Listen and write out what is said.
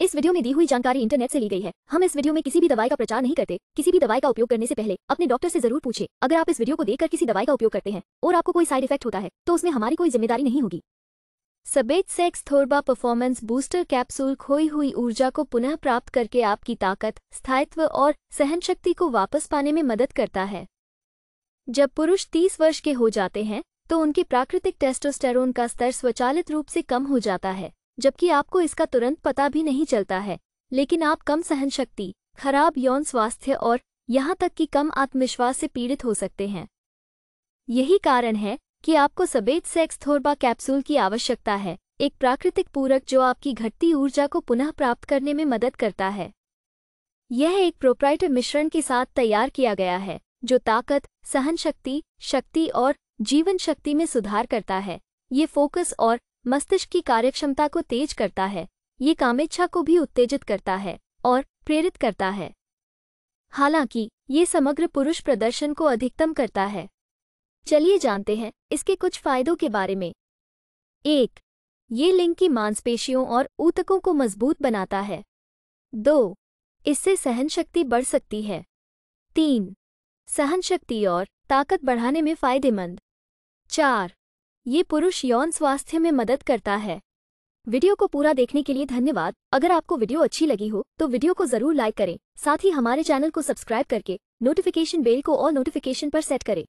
इस वीडियो में दी हुई जानकारी इंटरनेट से ली गई है हम इस वीडियो में किसी भी दवाई का प्रचार नहीं करते किसी भी दवाई का उपयोग करने से पहले अपने डॉक्टर से जरूर पूछे अगर आप इस वीडियो को देखकर किसी दवाई का उपयोग करते हैं और आपको कोई साइड इफेक्ट होता है तो उसमें हमारी कोई जिम्मेदारी नहीं होगी सबेज सेक्स थोरबा परफॉर्मेंस बूस्टर कैप्सूल खोई हुई ऊर्जा को पुनः प्राप्त करके आपकी ताकत स्थायित्व और सहन शक्ति को वापस पाने में मदद करता है जब पुरुष तीस वर्ष के हो जाते हैं तो उनके प्राकृतिक टेस्टोस्टेरोन का स्तर स्वचालित रूप से कम हो जाता है जबकि आपको इसका तुरंत पता भी नहीं चलता है लेकिन आप कम सहन शक्ति खराब यौन स्वास्थ्य और यहां तक कि कम आत्मविश्वास से पीड़ित हो सकते हैं यही कारण है कि आपको सबेज सेक्स थोरबा कैप्सूल की आवश्यकता है एक प्राकृतिक पूरक जो आपकी घटती ऊर्जा को पुनः प्राप्त करने में मदद करता है यह एक प्रोप्राइटर मिश्रण के साथ तैयार किया गया है जो ताकत सहन शक्ति शक्ति और जीवन शक्ति में सुधार करता है ये फोकस और मस्तिष्क की कार्यक्षमता को तेज करता है ये कामेच्छा को भी उत्तेजित करता है और प्रेरित करता है हालांकि ये समग्र पुरुष प्रदर्शन को अधिकतम करता है चलिए जानते हैं इसके कुछ फायदों के बारे में एक ये लिंग की मांसपेशियों और ऊतकों को मजबूत बनाता है दो इससे सहन शक्ति बढ़ सकती है तीन सहन शक्ति और ताकत बढ़ाने में फायदेमंद चार ये पुरुष यौन स्वास्थ्य में मदद करता है वीडियो को पूरा देखने के लिए धन्यवाद अगर आपको वीडियो अच्छी लगी हो तो वीडियो को जरूर लाइक करें साथ ही हमारे चैनल को सब्सक्राइब करके नोटिफिकेशन बेल को और नोटिफिकेशन पर सेट करें